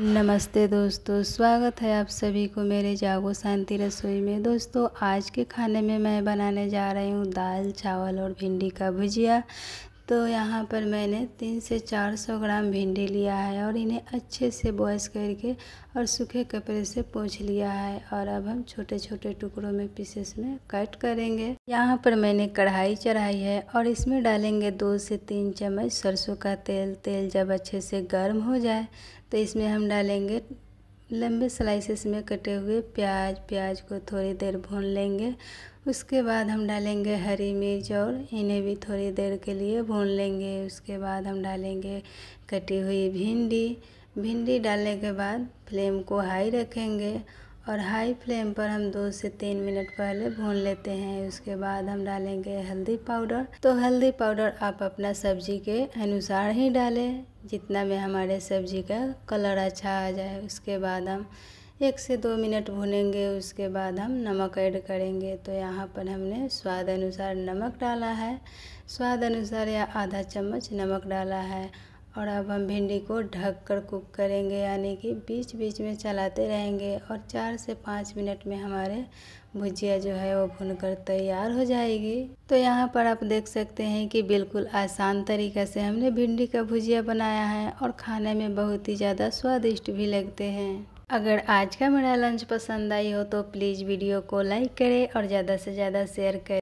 नमस्ते दोस्तों स्वागत है आप सभी को मेरे जागो शांति रसोई में दोस्तों आज के खाने में मैं बनाने जा रही हूँ दाल चावल और भिंडी का भुजिया तो यहाँ पर मैंने तीन से चार सौ ग्राम भिंडी लिया है और इन्हें अच्छे से बॉयस करके और सूखे कपड़े से पोछ लिया है और अब हम छोटे छोटे टुकड़ों में पीसेस में कट करेंगे यहाँ पर मैंने कढ़ाई चढ़ाई है और इसमें डालेंगे दो से तीन चम्मच सरसों का तेल तेल जब अच्छे से गर्म हो जाए तो इसमें हम डालेंगे लंबे स्लाइसेस में कटे हुए प्याज प्याज को थोड़ी देर भून लेंगे उसके बाद हम डालेंगे हरी मिर्च और इन्हें भी थोड़ी देर के लिए भून लेंगे उसके बाद हम डालेंगे कटी हुई भिंडी भिंडी डालने के बाद फ्लेम को हाई रखेंगे और हाई फ्लेम पर हम दो से तीन मिनट पहले भून लेते हैं उसके बाद हम डालेंगे हल्दी पाउडर तो हल्दी पाउडर आप अपना सब्जी के अनुसार ही डालें जितना में हमारे सब्जी का कलर अच्छा आ जाए उसके बाद हम एक से दो मिनट भूनेंगे उसके बाद हम नमक ऐड करेंगे तो यहाँ पर हमने स्वाद अनुसार नमक डाला है स्वाद अनुसार या आधा चम्मच नमक डाला है और अब हम भिंडी को ढक कर कुक करेंगे यानी कि बीच बीच में चलाते रहेंगे और चार से पाँच मिनट में हमारे भुजिया जो है वो भुन कर तैयार हो जाएगी तो यहाँ पर आप देख सकते हैं कि बिल्कुल आसान तरीक़ा से हमने भिंडी का भुजिया बनाया है और खाने में बहुत ही ज़्यादा स्वादिष्ट भी लगते हैं अगर आज का मेरा लंच पसंद आई हो तो प्लीज़ वीडियो को लाइक करें और ज़्यादा से ज़्यादा शेयर करें